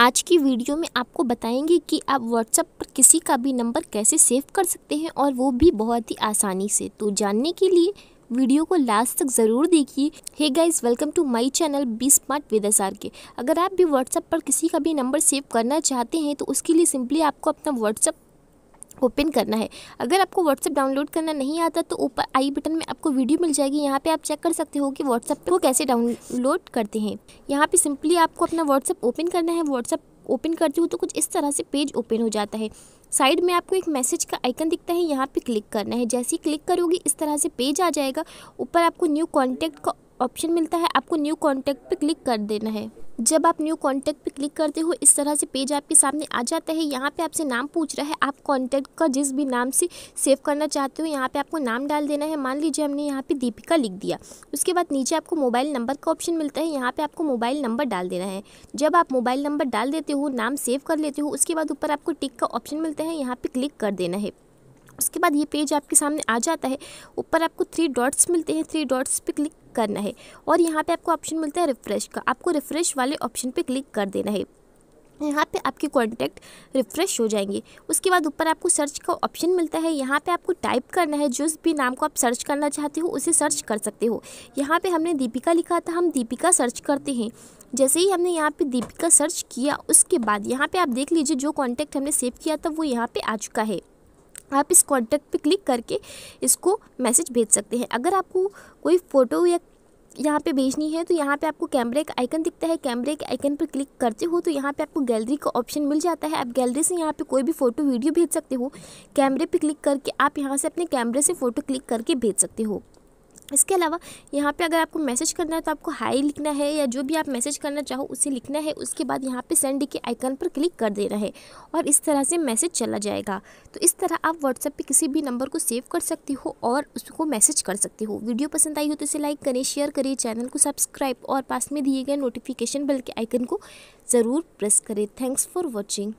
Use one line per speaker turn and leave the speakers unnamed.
आज की वीडियो में आपको बताएंगे कि आप व्हाट्सएप पर किसी का भी नंबर कैसे सेव कर सकते हैं और वो भी बहुत ही आसानी से तो जानने के लिए वीडियो को लास्ट तक ज़रूर देखिए hey guys welcome to my channel be smart with S R K अगर आप भी व्हाट्सएप पर किसी का भी नंबर सेव करना चाहते हैं तो उसके लिए सिंपली आपको अपना व्हाट्सएप ओपन करना है अगर आपको व्हाट्सअप डाउनलोड करना नहीं आता तो ऊपर आई बटन में आपको वीडियो मिल जाएगी यहाँ पे आप चेक कर सकते हो कि व्हाट्सअप को कैसे डाउनलोड करते हैं यहाँ पे सिंपली आपको अपना व्हाट्सअप ओपन करना है व्हाट्सअप ओपन करते हो तो कुछ इस तरह से पेज ओपन हो जाता है साइड में आपको एक मैसेज का आइकन दिखता है यहाँ पर क्लिक करना है जैसे ही क्लिक करोगे इस तरह से पेज आ जाएगा ऊपर आपको न्यू कॉन्टैक्ट का ऑप्शन मिलता है आपको न्यू कॉन्टैक्ट पर क्लिक कर देना है जब आप न्यू कॉन्टैक्ट पे क्लिक करते हो इस तरह से पेज आपके सामने आ जाता है यहाँ पे आपसे नाम पूछ रहा है आप कॉन्टैक्ट का जिस भी नाम से सेव करना चाहते हो यहाँ पे आपको नाम डाल देना है मान लीजिए हमने यहाँ पे दीपिका लिख दिया उसके बाद नीचे आपको मोबाइल नंबर का ऑप्शन मिलता है यहाँ पर आपको मोबाइल नंबर डाल देना है जब आप मोबाइल नंबर डाल देते हो नाम सेव कर लेते हो उसके बाद ऊपर आपको टिक का ऑप्शन मिलता है यहाँ पर क्लिक कर देना है उसके बाद ये पेज आपके सामने आ जाता है ऊपर आपको थ्री डॉट्स मिलते हैं थ्री डॉट्स पे क्लिक करना है और यहाँ पे आपको ऑप्शन मिलता है रिफ़्रेश का आपको रिफ़्रेश वाले ऑप्शन पे क्लिक कर देना है यहाँ पे आपके कॉन्टैक्ट रिफ़्रेश हो जाएंगे उसके बाद ऊपर आपको सर्च का ऑप्शन मिलता है यहाँ पे आपको टाइप करना है जिस भी नाम को आप सर्च करना चाहते हो उसे सर्च कर सकते हो यहाँ पे हमने दीपिका लिखा था हम दीपिका सर्च करते हैं जैसे ही हमने यहाँ पे दीपिका सर्च किया उसके बाद यहाँ पे आप देख लीजिए जो कॉन्टैक्ट हमने सेव किया था वो यहाँ पर आ चुका है आप इस कॉन्टैक्ट पे क्लिक करके इसको मैसेज भेज सकते हैं अगर आपको कोई फ़ोटो या यहाँ पे भेजनी है तो यहाँ पे आपको कैमरे का आइकन दिखता है कैमरे के आइकन पर क्लिक करते हो तो यहाँ पे आपको गैलरी का ऑप्शन मिल जाता है आप गैलरी से यहाँ पे कोई भी फ़ोटो वीडियो भेज सकते हो कैमरे पे क्लिक करके आप यहाँ से अपने कैमरे से फ़ोटो क्लिक करके भेज सकते हो इसके अलावा यहाँ पे अगर आपको मैसेज करना है तो आपको हाई लिखना है या जो भी आप मैसेज करना चाहो उसे लिखना है उसके बाद यहाँ पे सेंड के आइकन पर क्लिक कर देना है और इस तरह से मैसेज चला जाएगा तो इस तरह आप व्हाट्सएप पे किसी भी नंबर को सेव कर सकती हो और उसको मैसेज कर सकती हो वीडियो पसंद आई हो तो इसे लाइक करें शेयर करें चैनल को सब्सक्राइब और पास में दिए गए नोटिफिकेशन बेल के आइकन को ज़रूर प्रेस करें थैंक्स फॉर वॉचिंग